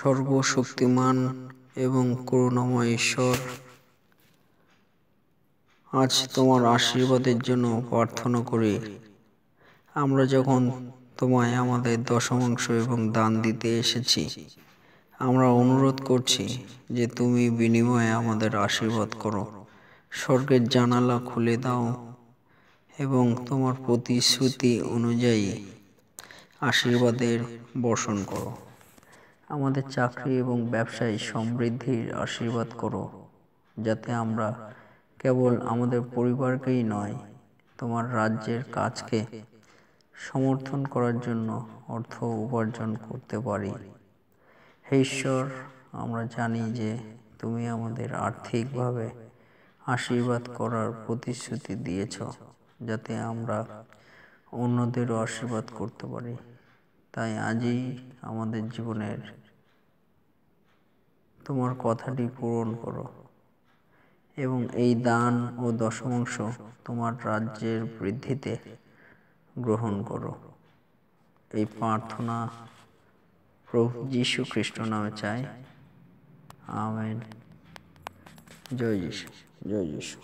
সর্বশক্তিমান এবং করুণাময় ঈশ্বর আজ তোমার আশীর্বাদের জন্য প্রার্থনা করি আমরা যখন তোমায় আমাদের দশমাংশ এবং দান দিতে এসেছি আমরা অনুরোধ করছি যে তুমি বিনিময়ে আমাদের আশীর্বাদ করো স্বর্গের জানালা খুলে দাও এবং তোমার প্রতিশ্রুতি অনুযায়ী আশীর্বাদের বর্ষণ করো আমাদের চাকরি এবং ব্যবসায় সমৃদ্ধির আশীর্বাদ করো যাতে আমরা কেবল আমাদের পরিবারকেই নয় তোমার রাজ্যের কাজকে সমর্থন করার জন্য অর্থ উপার্জন করতে পারি হে ঈশ্বর আমরা জানি যে তুমি আমাদের আর্থিকভাবে আশীর্বাদ করার প্রতিশ্রুতি দিয়েছ যাতে আমরা অন্যদেরও আশীর্বাদ করতে পারি তাই আজই আমাদের জীবনের তোমার কথাটি পূরণ করো এবং এই দান ও দশমাংশ তোমার রাজ্যের বৃদ্ধিতে গ্রহণ করো এই প্রার্থনা প্রভু যীশু খ্রিস্ট নামে চাই আমেন জয় যীশু জয় যীশু